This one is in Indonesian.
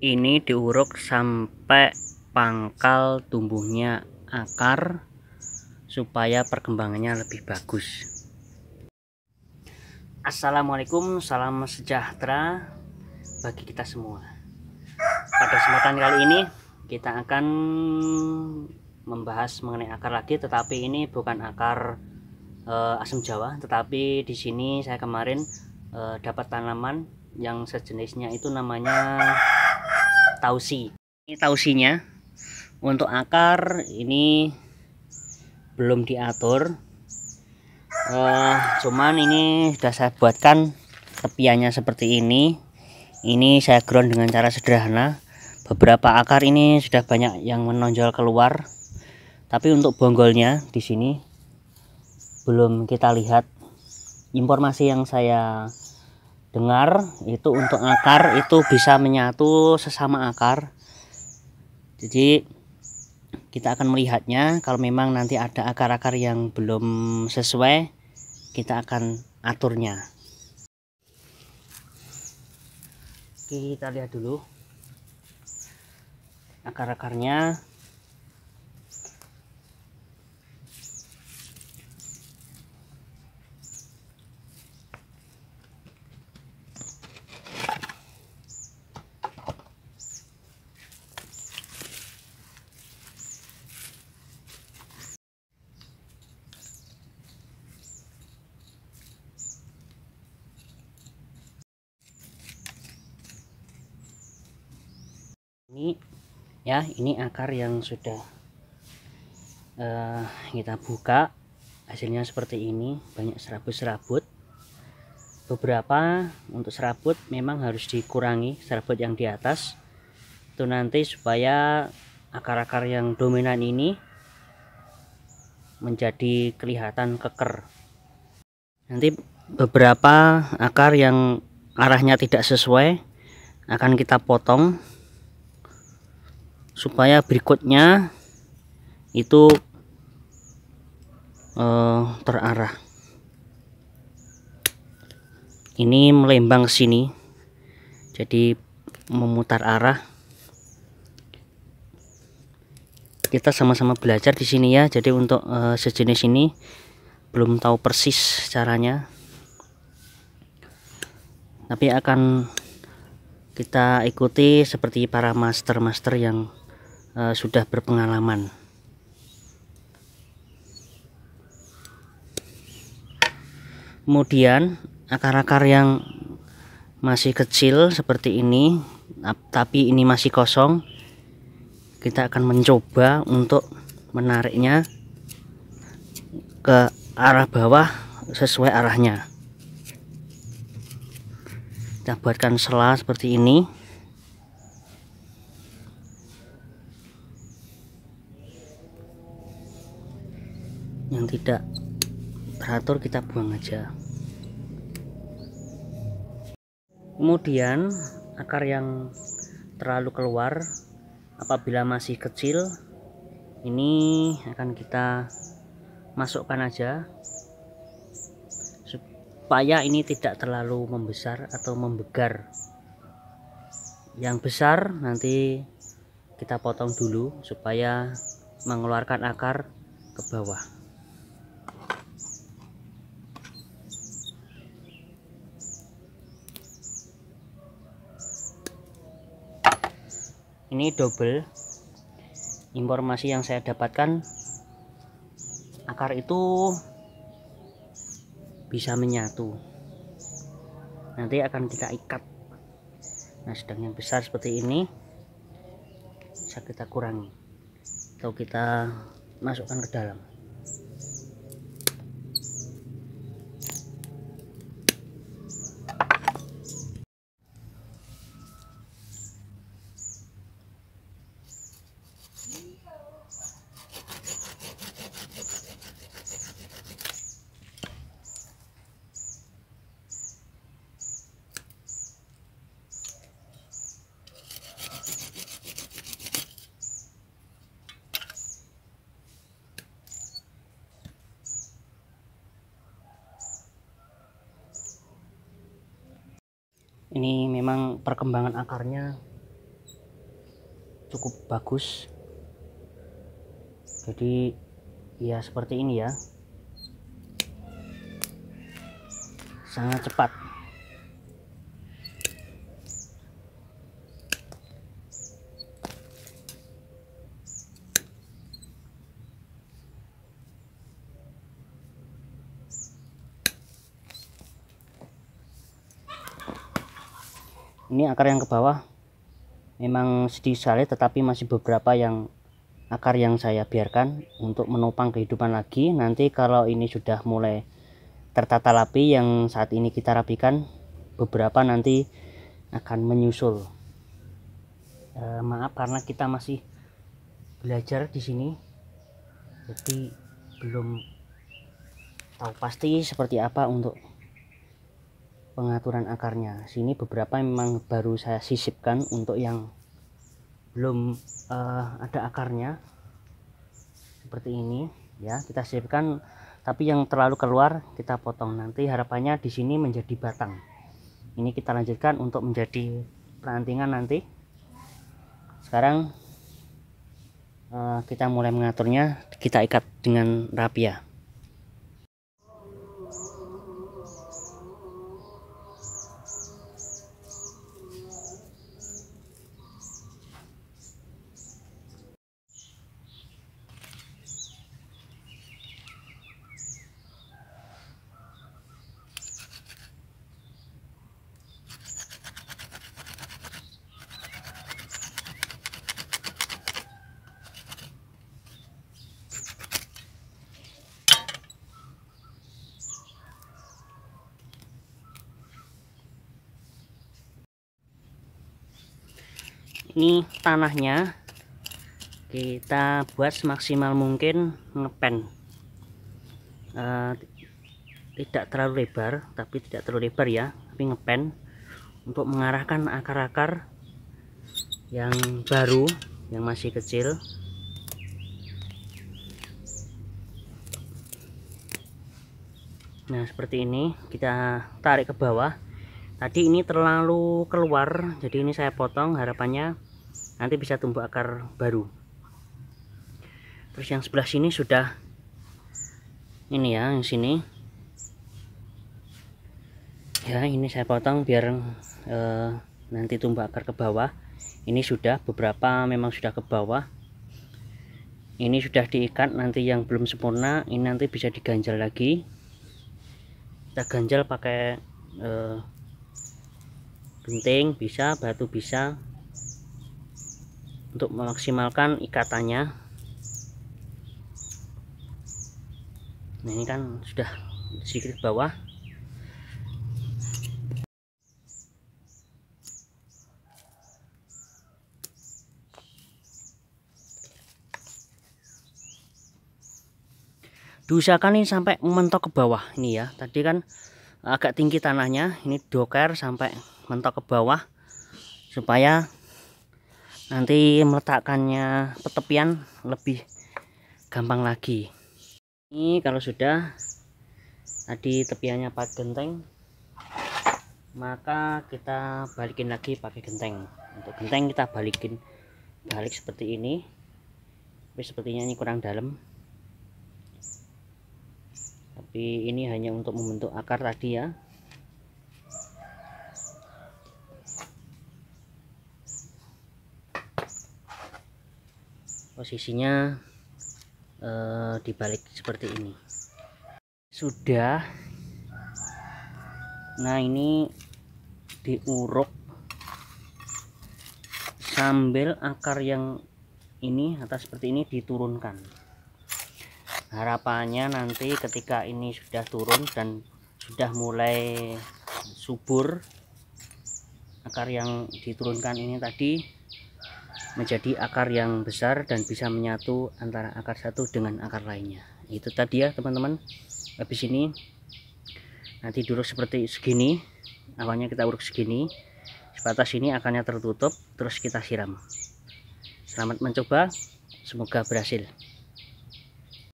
ini diuruk sampai pangkal tumbuhnya akar supaya perkembangannya lebih bagus Assalamualaikum salam sejahtera bagi kita semua pada kesempatan kali ini kita akan membahas mengenai akar lagi tetapi ini bukan akar e, asam jawa tetapi di sini saya kemarin e, dapat tanaman yang sejenisnya itu namanya tausi ini tausinya untuk akar ini belum diatur uh, cuman ini sudah saya buatkan tepiannya seperti ini ini saya ground dengan cara sederhana beberapa akar ini sudah banyak yang menonjol keluar tapi untuk bonggolnya di sini belum kita lihat informasi yang saya dengar itu untuk akar itu bisa menyatu sesama akar jadi kita akan melihatnya kalau memang nanti ada akar-akar yang belum sesuai kita akan aturnya kita lihat dulu akar-akarnya ini ya ini akar yang sudah uh, kita buka hasilnya seperti ini banyak serabut-serabut beberapa untuk serabut memang harus dikurangi serabut yang di atas itu nanti supaya akar-akar yang dominan ini menjadi kelihatan keker nanti beberapa akar yang arahnya tidak sesuai akan kita potong supaya berikutnya itu uh, terarah ini melembang sini jadi memutar arah kita sama-sama belajar di sini ya jadi untuk uh, sejenis ini belum tahu persis caranya tapi akan kita ikuti seperti para master-master yang Eh, sudah berpengalaman kemudian akar-akar yang masih kecil seperti ini tapi ini masih kosong kita akan mencoba untuk menariknya ke arah bawah sesuai arahnya kita buatkan selah seperti ini tidak teratur kita buang aja kemudian akar yang terlalu keluar apabila masih kecil ini akan kita masukkan aja supaya ini tidak terlalu membesar atau membegar yang besar nanti kita potong dulu supaya mengeluarkan akar ke bawah ini double informasi yang saya dapatkan akar itu bisa menyatu nanti akan kita ikat nah sedang yang besar seperti ini bisa kita kurangi atau kita masukkan ke dalam ini memang perkembangan akarnya cukup bagus jadi ya seperti ini ya sangat cepat ini akar yang ke bawah memang sedih sekali tetapi masih beberapa yang akar yang saya biarkan untuk menopang kehidupan lagi nanti kalau ini sudah mulai tertata rapi yang saat ini kita rapikan beberapa nanti akan menyusul e, maaf karena kita masih belajar di sini jadi belum tahu pasti seperti apa untuk pengaturan akarnya sini beberapa memang baru saya sisipkan untuk yang belum uh, ada akarnya seperti ini ya kita sisipkan tapi yang terlalu keluar kita potong nanti harapannya di sini menjadi batang ini kita lanjutkan untuk menjadi perantingan nanti sekarang uh, kita mulai mengaturnya kita ikat dengan rapi ya ini tanahnya kita buat semaksimal mungkin ngepen uh, tidak terlalu lebar tapi tidak terlalu lebar ya tapi ngepen untuk mengarahkan akar-akar yang baru yang masih kecil nah seperti ini kita tarik ke bawah tadi ini terlalu keluar jadi ini saya potong harapannya nanti bisa tumbuh akar baru terus yang sebelah sini sudah ini ya yang sini ya ini saya potong biar e, nanti tumbuh akar ke bawah ini sudah beberapa memang sudah ke bawah ini sudah diikat nanti yang belum sempurna ini nanti bisa diganjal lagi kita ganjal pakai e, gunting bisa batu bisa untuk memaksimalkan ikatannya nah ini kan sudah sedikit bawah diusahakan ini sampai mentok ke bawah ini ya tadi kan agak tinggi tanahnya ini doker sampai mentok ke bawah supaya nanti meletakkannya petepian lebih gampang lagi ini kalau sudah tadi tepiannya pakai genteng maka kita balikin lagi pakai genteng untuk genteng kita balikin balik seperti ini tapi sepertinya ini kurang dalam tapi ini hanya untuk membentuk akar tadi ya posisinya eh, dibalik seperti ini sudah nah ini diuruk sambil akar yang ini atas seperti ini diturunkan harapannya nanti ketika ini sudah turun dan sudah mulai subur akar yang diturunkan ini tadi menjadi akar yang besar dan bisa menyatu antara akar satu dengan akar lainnya itu tadi ya teman-teman habis ini nanti dulu seperti segini awalnya kita uruk segini sebatas ini akarnya tertutup terus kita siram selamat mencoba semoga berhasil